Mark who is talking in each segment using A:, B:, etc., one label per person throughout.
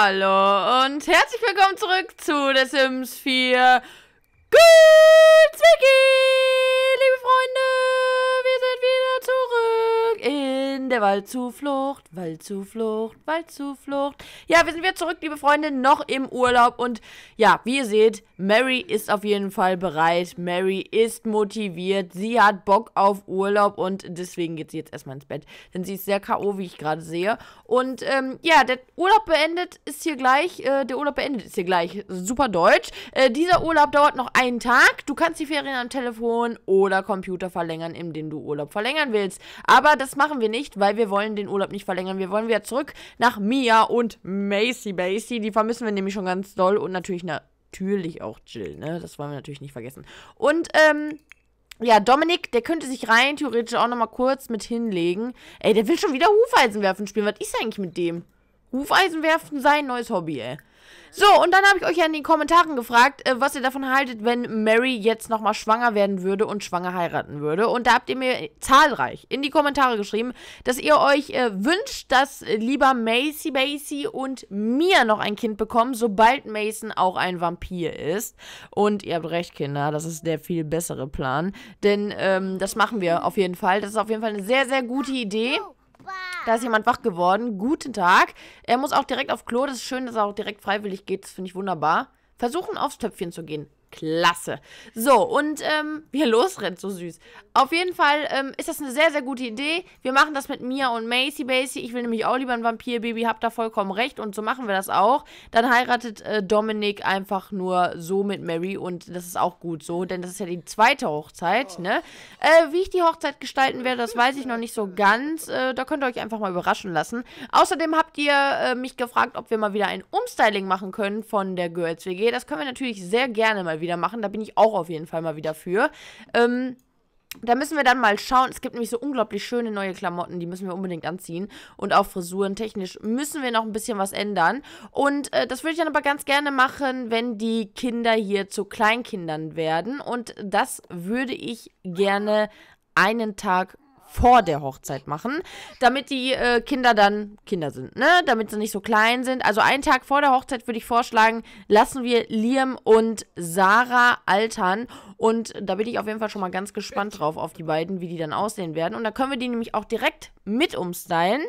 A: Hallo und herzlich willkommen zurück zu The Sims 4 Good Zwicky, liebe Freunde. in der Waldzuflucht, Waldzuflucht, Waldzuflucht. Ja, wir sind wieder zurück, liebe Freunde, noch im Urlaub. Und ja, wie ihr seht, Mary ist auf jeden Fall bereit. Mary ist motiviert. Sie hat Bock auf Urlaub und deswegen geht sie jetzt erstmal ins Bett. Denn sie ist sehr K.O., wie ich gerade sehe. Und ähm, ja, der Urlaub beendet ist hier gleich. Äh, der Urlaub beendet ist hier gleich. Super deutsch. Äh, dieser Urlaub dauert noch einen Tag. Du kannst die Ferien am Telefon oder Computer verlängern, indem du Urlaub verlängern willst. Aber das machen wir nicht nicht, weil wir wollen den Urlaub nicht verlängern. Wir wollen wieder zurück nach Mia und Macy Basie. Die vermissen wir nämlich schon ganz doll und natürlich natürlich auch Jill, ne? Das wollen wir natürlich nicht vergessen. Und ähm ja, Dominik, der könnte sich rein theoretisch auch nochmal kurz mit hinlegen. Ey, der will schon wieder Hufeisenwerfen spielen. Was ist eigentlich mit dem? Hufeisenwerfen sein neues Hobby, ey. So, und dann habe ich euch ja in den Kommentaren gefragt, äh, was ihr davon haltet, wenn Mary jetzt nochmal schwanger werden würde und schwanger heiraten würde. Und da habt ihr mir zahlreich in die Kommentare geschrieben, dass ihr euch äh, wünscht, dass äh, lieber Macy Macy und Mia noch ein Kind bekommen, sobald Mason auch ein Vampir ist. Und ihr habt recht, Kinder, das ist der viel bessere Plan. Denn ähm, das machen wir auf jeden Fall. Das ist auf jeden Fall eine sehr, sehr gute Idee. Oh. Da ist jemand wach geworden. Guten Tag. Er muss auch direkt auf Klo. Das ist schön, dass er auch direkt freiwillig geht. Das finde ich wunderbar. Versuchen, aufs Töpfchen zu gehen. Klasse. So, und ähm, wie er losrennt, so süß. Auf jeden Fall ähm, ist das eine sehr, sehr gute Idee. Wir machen das mit Mia und Macy Basie. Ich will nämlich auch lieber ein Vampir-Baby, habt da vollkommen recht. Und so machen wir das auch. Dann heiratet äh, Dominik einfach nur so mit Mary und das ist auch gut so, denn das ist ja die zweite Hochzeit, ne? Äh, wie ich die Hochzeit gestalten werde, das weiß ich noch nicht so ganz. Äh, da könnt ihr euch einfach mal überraschen lassen. Außerdem habt ihr äh, mich gefragt, ob wir mal wieder ein Umstyling machen können von der Girls WG. Das können wir natürlich sehr gerne mal mal wieder machen. Da bin ich auch auf jeden Fall mal wieder für. Ähm, da müssen wir dann mal schauen. Es gibt nämlich so unglaublich schöne neue Klamotten, die müssen wir unbedingt anziehen. Und auch Frisuren technisch müssen wir noch ein bisschen was ändern. Und äh, das würde ich dann aber ganz gerne machen, wenn die Kinder hier zu Kleinkindern werden. Und das würde ich gerne einen Tag vor der Hochzeit machen, damit die äh, Kinder dann Kinder sind, ne? Damit sie nicht so klein sind. Also einen Tag vor der Hochzeit würde ich vorschlagen, lassen wir Liam und Sarah altern. Und da bin ich auf jeden Fall schon mal ganz gespannt drauf auf die beiden, wie die dann aussehen werden. Und da können wir die nämlich auch direkt mit umstylen.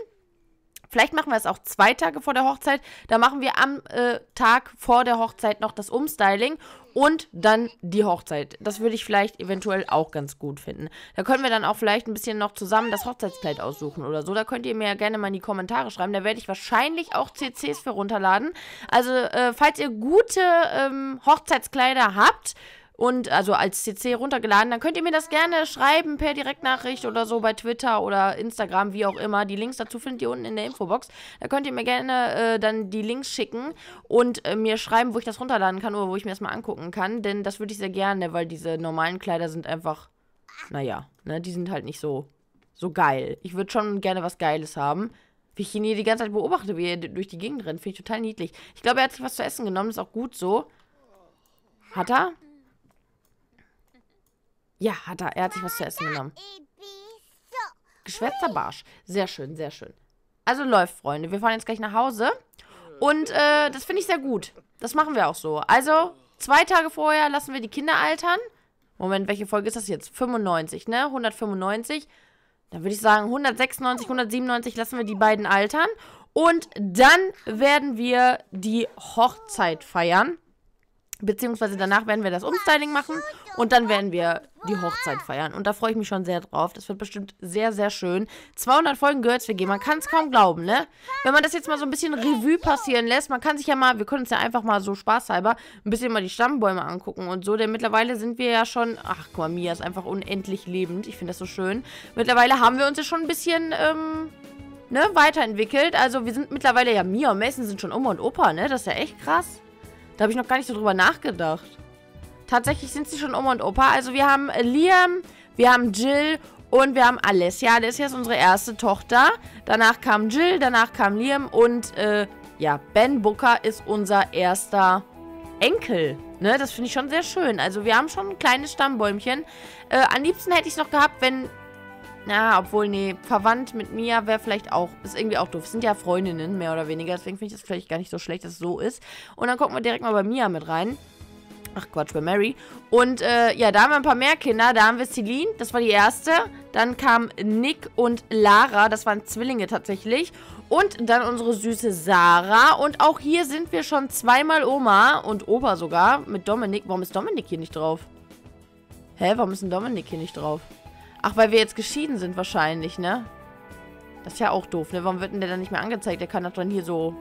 A: Vielleicht machen wir es auch zwei Tage vor der Hochzeit. Da machen wir am äh, Tag vor der Hochzeit noch das Umstyling und dann die Hochzeit. Das würde ich vielleicht eventuell auch ganz gut finden. Da können wir dann auch vielleicht ein bisschen noch zusammen das Hochzeitskleid aussuchen oder so. Da könnt ihr mir ja gerne mal in die Kommentare schreiben. Da werde ich wahrscheinlich auch CCs für runterladen. Also, äh, falls ihr gute ähm, Hochzeitskleider habt, und also als CC runtergeladen, dann könnt ihr mir das gerne schreiben per Direktnachricht oder so bei Twitter oder Instagram, wie auch immer. Die Links dazu findet ihr unten in der Infobox. Da könnt ihr mir gerne äh, dann die Links schicken und äh, mir schreiben, wo ich das runterladen kann oder wo ich mir das mal angucken kann, denn das würde ich sehr gerne, weil diese normalen Kleider sind einfach, naja, ne, die sind halt nicht so, so geil. Ich würde schon gerne was Geiles haben wie ich ihn hier die ganze Zeit beobachte, wie er durch die Gegend rennt. Finde ich total niedlich. Ich glaube, er hat sich was zu essen genommen. Ist auch gut so. Hat er? Ja, hat er. Er hat sich was zu essen genommen. Geschwätzter Barsch. Sehr schön, sehr schön. Also läuft, Freunde. Wir fahren jetzt gleich nach Hause. Und äh, das finde ich sehr gut. Das machen wir auch so. Also, zwei Tage vorher lassen wir die Kinder altern. Moment, welche Folge ist das jetzt? 95, ne? 195. Dann würde ich sagen, 196, 197 lassen wir die beiden altern. Und dann werden wir die Hochzeit feiern. Beziehungsweise danach werden wir das Umstyling machen und dann werden wir die Hochzeit feiern. Und da freue ich mich schon sehr drauf. Das wird bestimmt sehr, sehr schön. 200 Folgen gehört wir gehen. Man kann es kaum glauben, ne? Wenn man das jetzt mal so ein bisschen Revue passieren lässt, man kann sich ja mal, wir können uns ja einfach mal so spaßhalber ein bisschen mal die Stammbäume angucken und so. Denn mittlerweile sind wir ja schon, ach guck mal, Mia ist einfach unendlich lebend. Ich finde das so schön. Mittlerweile haben wir uns ja schon ein bisschen, ähm, ne, weiterentwickelt. Also wir sind mittlerweile ja, Mia und Mason sind schon Oma und Opa, ne? Das ist ja echt krass. Da habe ich noch gar nicht so drüber nachgedacht. Tatsächlich sind sie schon Oma und Opa. Also wir haben äh, Liam, wir haben Jill und wir haben Alessia. Alessia ist unsere erste Tochter. Danach kam Jill, danach kam Liam und äh, ja, Ben Booker ist unser erster Enkel. Ne, das finde ich schon sehr schön. Also wir haben schon ein kleines Stammbäumchen. Äh, am liebsten hätte ich es noch gehabt, wenn na, obwohl, nee, verwandt mit Mia wäre vielleicht auch, ist irgendwie auch doof. Sind ja Freundinnen, mehr oder weniger. Deswegen finde ich das vielleicht gar nicht so schlecht, dass es so ist. Und dann gucken wir direkt mal bei Mia mit rein. Ach Quatsch, bei Mary. Und äh, ja, da haben wir ein paar mehr Kinder. Da haben wir Celine, das war die erste. Dann kamen Nick und Lara, das waren Zwillinge tatsächlich. Und dann unsere süße Sarah. Und auch hier sind wir schon zweimal Oma und Opa sogar mit Dominik. Warum ist Dominik hier nicht drauf? Hä, warum ist denn Dominik hier nicht drauf? Ach, weil wir jetzt geschieden sind wahrscheinlich, ne? Das ist ja auch doof, ne? Warum wird denn der dann nicht mehr angezeigt? Der kann doch dann hier so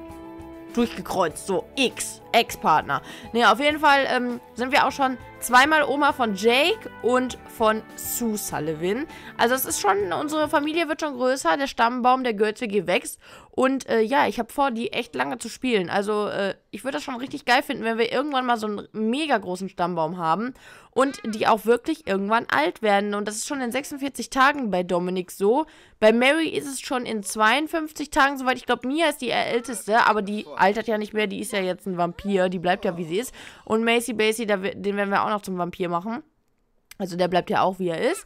A: durchgekreuzt. So, X, Ex-Partner. Ne, auf jeden Fall ähm, sind wir auch schon Zweimal Oma von Jake und von Sue Sullivan. Also es ist schon, unsere Familie wird schon größer, der Stammbaum der Girls-WG wächst. Und äh, ja, ich habe vor, die echt lange zu spielen. Also äh, ich würde das schon richtig geil finden, wenn wir irgendwann mal so einen mega großen Stammbaum haben. Und die auch wirklich irgendwann alt werden. Und das ist schon in 46 Tagen bei Dominik so. Bei Mary ist es schon in 52 Tagen soweit. Ich glaube, Mia ist die älteste, aber die altert ja nicht mehr. Die ist ja jetzt ein Vampir. Die bleibt ja, wie sie ist. Und Macy Basie, da, den werden wir auch auch noch zum Vampir machen. Also der bleibt ja auch, wie er ist.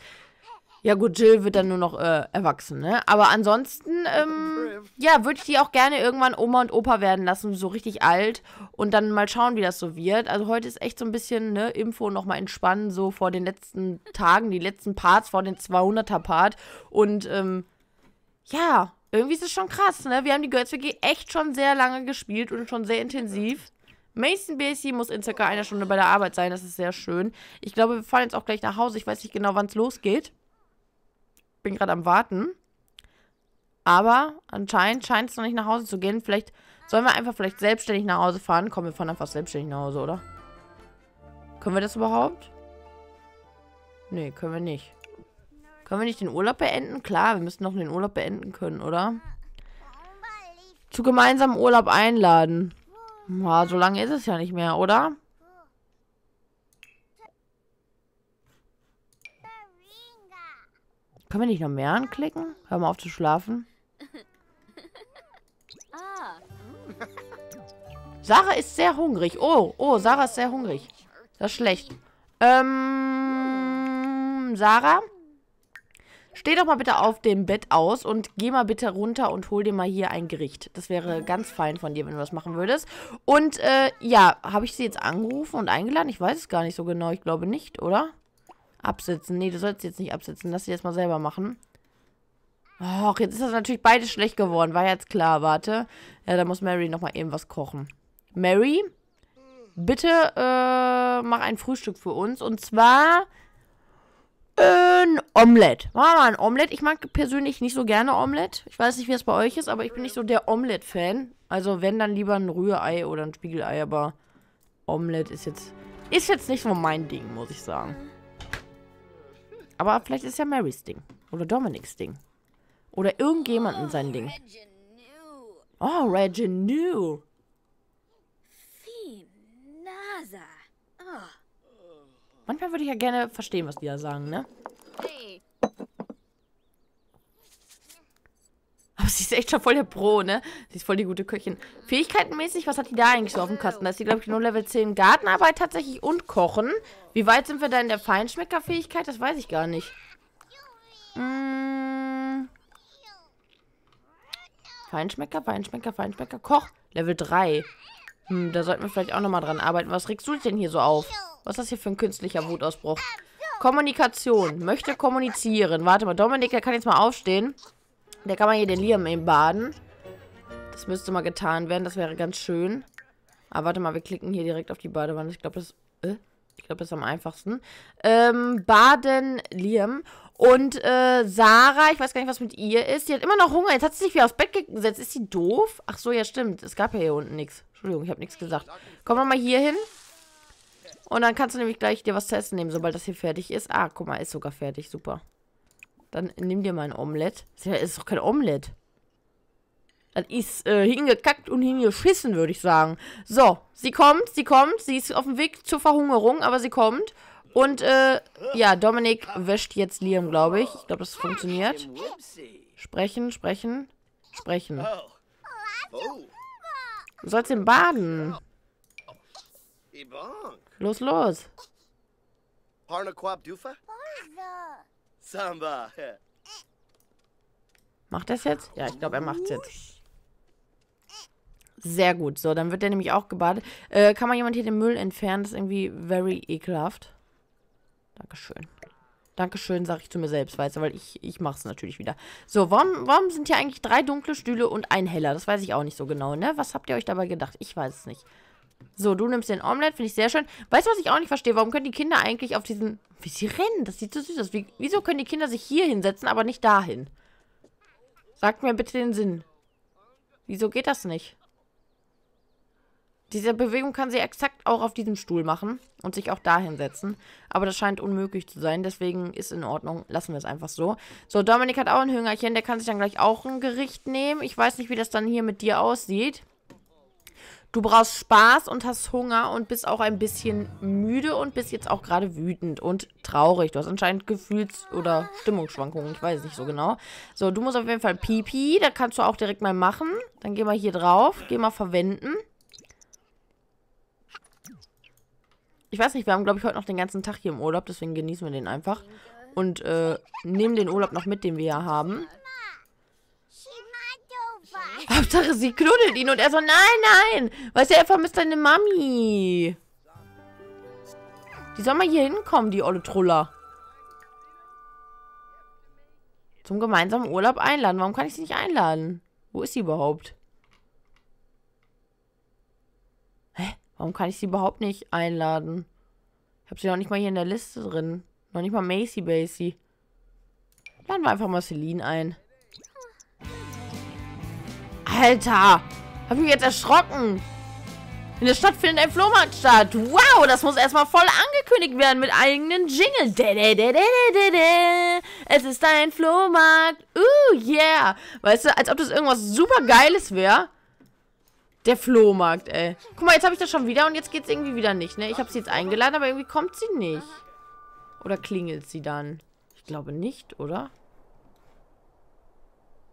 A: Ja gut, Jill wird dann nur noch äh, erwachsen, ne? Aber ansonsten, ähm, ja, würde ich die auch gerne irgendwann Oma und Opa werden lassen, so richtig alt. Und dann mal schauen, wie das so wird. Also heute ist echt so ein bisschen, ne, Info nochmal entspannen, so vor den letzten Tagen, die letzten Parts, vor den 200er-Part. Und, ähm, ja, irgendwie ist es schon krass, ne? Wir haben die Girls WG echt schon sehr lange gespielt und schon sehr intensiv. Mason Basie muss in circa einer Stunde bei der Arbeit sein. Das ist sehr schön. Ich glaube, wir fahren jetzt auch gleich nach Hause. Ich weiß nicht genau, wann es losgeht. Bin gerade am Warten. Aber anscheinend scheint es noch nicht nach Hause zu gehen. Vielleicht sollen wir einfach vielleicht selbstständig nach Hause fahren. Komm, wir fahren einfach selbstständig nach Hause, oder? Können wir das überhaupt? Nee, können wir nicht. Können wir nicht den Urlaub beenden? Klar, wir müssen noch den Urlaub beenden können, oder? Zu gemeinsamen Urlaub einladen. Na, so lange ist es ja nicht mehr, oder? Können wir nicht noch mehr anklicken? Hör mal auf zu schlafen. Sarah ist sehr hungrig. Oh, oh, Sarah ist sehr hungrig. Das ist schlecht. Ähm, Sarah? Steh doch mal bitte auf dem Bett aus und geh mal bitte runter und hol dir mal hier ein Gericht. Das wäre ganz fein von dir, wenn du das machen würdest. Und äh, ja, habe ich sie jetzt angerufen und eingeladen? Ich weiß es gar nicht so genau. Ich glaube nicht, oder? Absitzen. Nee, du sollst jetzt nicht absitzen. Lass sie jetzt mal selber machen. Och, jetzt ist das natürlich beides schlecht geworden. War jetzt klar, warte. Ja, da muss Mary nochmal eben was kochen. Mary, bitte äh, mach ein Frühstück für uns. Und zwar ein Omelette. Machen wir mal ein Omelette. Ich mag persönlich nicht so gerne Omelette. Ich weiß nicht, wie es bei euch ist, aber ich bin nicht so der omelette fan Also wenn, dann lieber ein Rührei oder ein Spiegelei, aber Omelette ist jetzt, ist jetzt nicht so mein Ding, muss ich sagen. Aber vielleicht ist ja Marys Ding. Oder Dominics Ding. Oder irgendjemanden sein Ding. Oh, Oh, Reginue. Manchmal würde ich ja gerne verstehen, was die da sagen, ne? Aber sie ist echt schon voll der Pro, ne? Sie ist voll die gute Köchin. Fähigkeitenmäßig, was hat die da eigentlich so auf dem Kasten? Da ist sie, glaube ich, nur Level 10 Gartenarbeit tatsächlich und Kochen. Wie weit sind wir da in der Feinschmeckerfähigkeit? Das weiß ich gar nicht. Mmh. Feinschmecker, Feinschmecker, Feinschmecker, Koch. Level 3. Hm, da sollten wir vielleicht auch nochmal dran arbeiten. Was regst du denn hier so auf? Was ist das hier für ein künstlicher Wutausbruch? Kommunikation. Möchte kommunizieren. Warte mal, Dominik, der kann jetzt mal aufstehen. Der kann mal hier den Liam eben baden. Das müsste mal getan werden. Das wäre ganz schön. Aber ah, warte mal, wir klicken hier direkt auf die Badewanne. Ich glaube, das... Äh? Ich das ist am einfachsten. Ähm, Baden, Liam. Und äh, Sarah, ich weiß gar nicht, was mit ihr ist. Die hat immer noch Hunger. Jetzt hat sie sich wieder aufs Bett gesetzt. Ist sie doof? Ach so, ja, stimmt. Es gab ja hier unten nichts. Entschuldigung, ich habe nichts gesagt. Kommen wir mal hier hin. Und dann kannst du nämlich gleich dir was zu essen nehmen, sobald das hier fertig ist. Ah, guck mal, ist sogar fertig. Super. Dann nimm dir mal ein Omelette. Das ist doch kein Omelette. Das ist äh, hingekackt und hingeschissen, würde ich sagen. So, sie kommt, sie kommt. Sie ist auf dem Weg zur Verhungerung, aber sie kommt. Und, äh, ja, Dominik wäscht jetzt Liam, glaube ich. Ich glaube, das funktioniert. Sprechen, sprechen, sprechen. Oh. Du sollst ihn baden. Los, los. Samba. Macht das jetzt? Ja, ich glaube, er macht es jetzt. Sehr gut. So, dann wird er nämlich auch gebadet. Äh, kann man jemand hier den Müll entfernen? Das ist irgendwie very ekelhaft. Dankeschön. Dankeschön, sage ich zu mir selbst, weißt du, weil ich, ich mache es natürlich wieder. So, warum, warum sind hier eigentlich drei dunkle Stühle und ein heller? Das weiß ich auch nicht so genau, ne? Was habt ihr euch dabei gedacht? Ich weiß es nicht. So, du nimmst den Omelette, finde ich sehr schön. Weißt du, was ich auch nicht verstehe? Warum können die Kinder eigentlich auf diesen... Wie sie rennen, das sieht so süß aus. Wie, wieso können die Kinder sich hier hinsetzen, aber nicht dahin? Sag mir bitte den Sinn. Wieso geht das nicht? Diese Bewegung kann sie exakt auch auf diesem Stuhl machen und sich auch da hinsetzen. Aber das scheint unmöglich zu sein, deswegen ist in Ordnung. Lassen wir es einfach so. So, Dominik hat auch ein Hüngerchen, der kann sich dann gleich auch ein Gericht nehmen. Ich weiß nicht, wie das dann hier mit dir aussieht. Du brauchst Spaß und hast Hunger und bist auch ein bisschen müde und bist jetzt auch gerade wütend und traurig. Du hast anscheinend Gefühls- oder Stimmungsschwankungen. Ich weiß es nicht so genau. So, du musst auf jeden Fall Pipi. Da kannst du auch direkt mal machen. Dann geh mal hier drauf. Geh mal verwenden. Ich weiß nicht, wir haben, glaube ich, heute noch den ganzen Tag hier im Urlaub. Deswegen genießen wir den einfach. Und äh, nehmen den Urlaub noch mit, den wir ja haben. Hauptsache, sie knuddelt ihn und er so, nein, nein. Weißt du, er vermisst seine Mami. Die soll mal hier hinkommen, die olle Truller. Zum gemeinsamen Urlaub einladen. Warum kann ich sie nicht einladen? Wo ist sie überhaupt? Hä? Warum kann ich sie überhaupt nicht einladen? Ich habe sie noch nicht mal hier in der Liste drin. Noch nicht mal Macy Basie. Laden wir einfach mal Celine ein. Alter! Hab mich jetzt erschrocken. In der Stadt findet ein Flohmarkt statt. Wow, das muss erstmal voll angekündigt werden mit eigenen Jingle. De -de -de es ist ein Flohmarkt. Uh, yeah. Weißt du, als ob das irgendwas super Geiles wäre. Der Flohmarkt, ey. Guck mal, jetzt habe ich das schon wieder und jetzt geht's irgendwie wieder nicht, ne? Ich habe sie jetzt eingeladen, aber irgendwie kommt sie nicht. Oder klingelt sie dann? Ich glaube nicht, oder?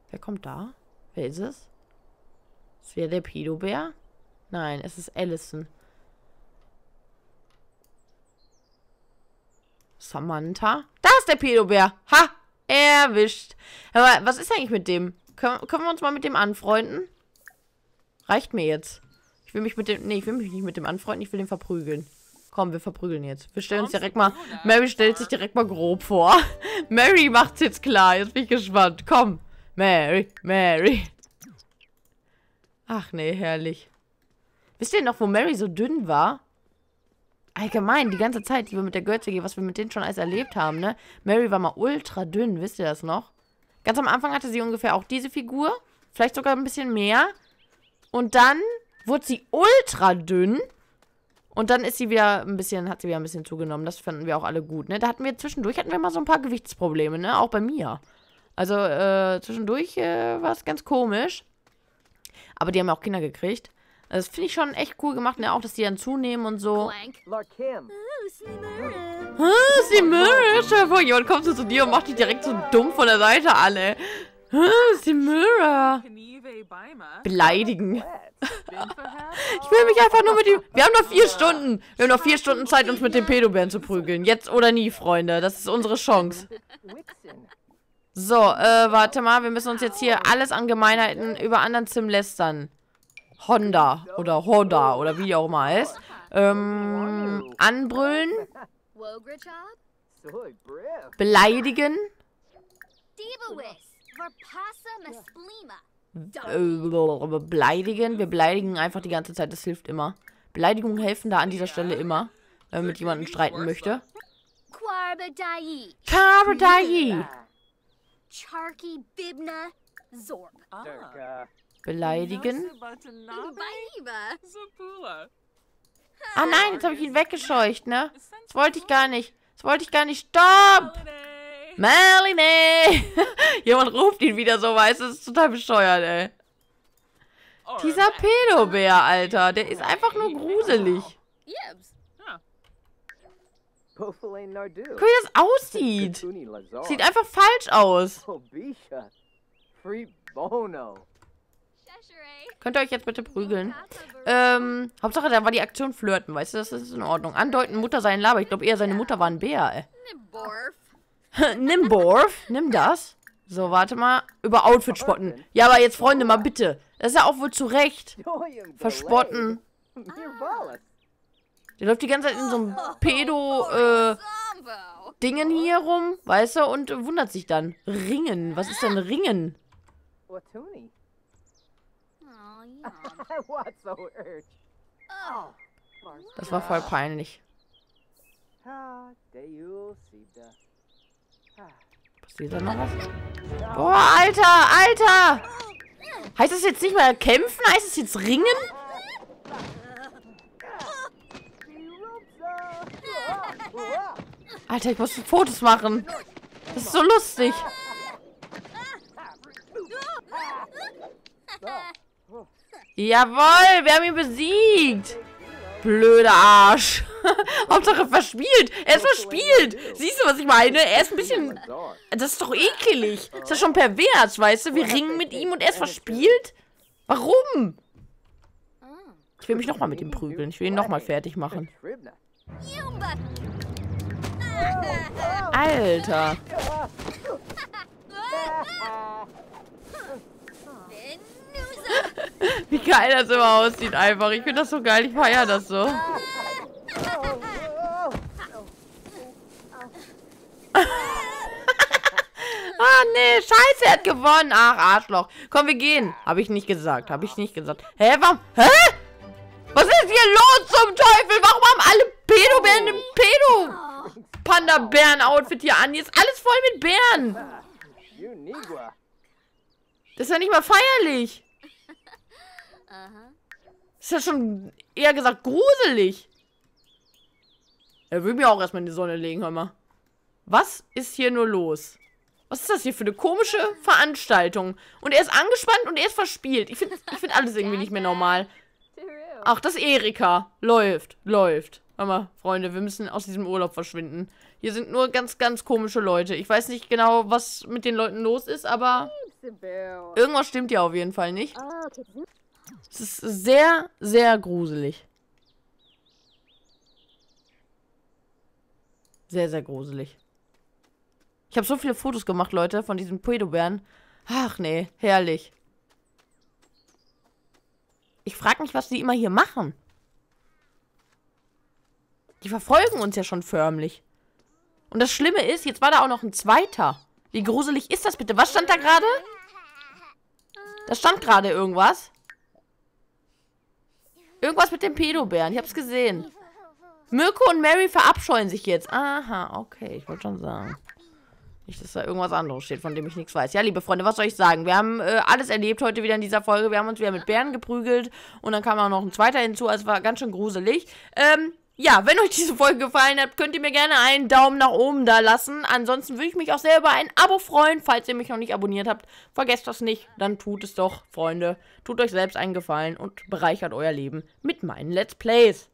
A: Wer kommt da? Wer ist es? Ist wäre der Pedobär? Nein, es ist Allison. Samantha? Da ist der Pedobär! Ha! Erwischt. Aber was ist eigentlich mit dem? Können, können wir uns mal mit dem anfreunden? Reicht mir jetzt. Ich will mich mit dem. Nee, ich will mich nicht mit dem anfreunden, ich will den verprügeln. Komm, wir verprügeln jetzt. Wir stellen uns direkt mal. Mary stellt sich direkt mal grob vor. Mary macht's jetzt klar. Jetzt bin ich gespannt. Komm. Mary, Mary. Ach nee, herrlich. Wisst ihr noch, wo Mary so dünn war? Allgemein, die ganze Zeit, die wir mit der Götze gehen, was wir mit denen schon alles erlebt haben, ne? Mary war mal ultra dünn, wisst ihr das noch? Ganz am Anfang hatte sie ungefähr auch diese Figur, vielleicht sogar ein bisschen mehr. Und dann wurde sie ultra dünn. Und dann ist sie wieder ein bisschen, hat sie wieder ein bisschen zugenommen. Das fanden wir auch alle gut, ne? Da hatten wir zwischendurch, hatten wir mal so ein paar Gewichtsprobleme, ne? Auch bei mir. Also, äh, zwischendurch äh, war es ganz komisch. Aber die haben ja auch Kinder gekriegt. Das finde ich schon echt cool gemacht, ne? Auch, dass die dann zunehmen und so. Oh, Simura, stell vor, jemand kommt so zu dir und macht dich direkt so dumm von der Seite alle. Oh, Simura. Beleidigen. ich will mich einfach nur mit dem... Wir haben noch vier Stunden. Wir haben noch vier Stunden Zeit, uns mit dem Pedobären zu prügeln. Jetzt oder nie, Freunde. Das ist unsere Chance. So, äh, warte mal. Wir müssen uns jetzt hier alles an Gemeinheiten über anderen Sim lästern. Honda oder Honda oder wie auch immer heißt. Ähm, anbrüllen. Beleidigen. Äh, beleidigen. Wir beleidigen einfach die ganze Zeit. Das hilft immer. Beleidigungen helfen da an dieser Stelle immer, wenn man mit jemandem streiten möchte. Karbadai. Charky, Bibna, Zorb. Ah. Äh, Beleidigen. Ah nein, jetzt habe ich ihn weggescheucht, ne? Das wollte ich gar nicht. Das wollte ich gar nicht. Stopp! Oh, Melanie! Jemand ruft ihn wieder so, weißt du? Das ist total bescheuert, ey. Dieser Pedobär, Alter. Der ist einfach nur gruselig. Yibs. Guck, wie das aussieht. Sieht einfach falsch aus. Könnt ihr euch jetzt bitte prügeln? Ähm, Hauptsache, da war die Aktion flirten, weißt du, das ist in Ordnung. Andeuten, Mutter sein Laber. Ich glaube eher, seine Mutter war ein Bär, ey. Nimm Borf. Nimm das. So, warte mal. Über Outfit spotten. Ja, aber jetzt, Freunde, mal bitte. Das ist ja auch wohl zu Recht. Verspotten. Der läuft die ganze Zeit in so einem oh, oh, Pedo-Dingen oh, äh, hier rum, weißt du, und wundert sich dann. Ringen, was ist denn Ringen? Das war voll peinlich. Passiert da noch was? Boah, Alter, Alter! Heißt das jetzt nicht mal kämpfen? Heißt das jetzt ringen? Alter, ich muss Fotos machen. Das ist so lustig. Jawoll, wir haben ihn besiegt. Blöder Arsch. Hauptsache verspielt. Er ist verspielt. Siehst du, was ich meine? Er ist ein bisschen... Das ist doch ekelig. Ist ja schon pervers, weißt du? Wir ringen mit ihm und er ist verspielt? Warum? Ich will mich nochmal mit ihm prügeln. Ich will ihn nochmal fertig machen. Alter. Wie geil das immer aussieht einfach. Ich finde das so geil. Ich feiere das so. Ah, nee, scheiße, er hat gewonnen. Ach, Arschloch. Komm, wir gehen. Habe ich nicht gesagt, habe ich nicht gesagt. Hä, warum? Hä? Was ist hier los zum Teufel? Warum haben alle Pedo-Bären -Bären im Pedo? Panda-Bären-Outfit hier an. Hier ist alles voll mit Bären. Das ist ja nicht mal feierlich. Das ist ja schon eher gesagt gruselig. Er will mir auch erstmal in die Sonne legen, hör mal. Was ist hier nur los? Was ist das hier für eine komische Veranstaltung? Und er ist angespannt und er ist verspielt. Ich finde ich find alles irgendwie nicht mehr normal. Ach, das Erika. Läuft, läuft. mal, Freunde, wir müssen aus diesem Urlaub verschwinden. Hier sind nur ganz, ganz komische Leute. Ich weiß nicht genau, was mit den Leuten los ist, aber irgendwas stimmt ja auf jeden Fall nicht. Es ist sehr, sehr gruselig. Sehr, sehr gruselig. Ich habe so viele Fotos gemacht, Leute, von diesen Pedobären. Ach nee, herrlich. Ich frage mich, was die immer hier machen. Die verfolgen uns ja schon förmlich. Und das Schlimme ist, jetzt war da auch noch ein zweiter. Wie gruselig ist das bitte? Was stand da gerade? Da stand gerade irgendwas. Irgendwas mit den Pedobären. Ich hab's gesehen. Mirko und Mary verabscheuen sich jetzt. Aha, okay. Ich wollte schon sagen. Nicht, dass da irgendwas anderes steht, von dem ich nichts weiß. Ja, liebe Freunde, was soll ich sagen? Wir haben äh, alles erlebt heute wieder in dieser Folge. Wir haben uns wieder mit Bären geprügelt und dann kam auch noch ein zweiter hinzu. Also war ganz schön gruselig. Ähm, ja, wenn euch diese Folge gefallen hat, könnt ihr mir gerne einen Daumen nach oben da lassen. Ansonsten würde ich mich auch sehr über ein Abo freuen, falls ihr mich noch nicht abonniert habt. Vergesst das nicht, dann tut es doch, Freunde. Tut euch selbst einen Gefallen und bereichert euer Leben mit meinen Let's Plays.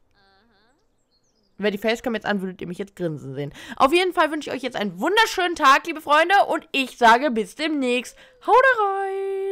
A: Wer die Facecam jetzt an, würdet ihr mich jetzt grinsen sehen. Auf jeden Fall wünsche ich euch jetzt einen wunderschönen Tag, liebe Freunde. Und ich sage bis demnächst. Haut rein!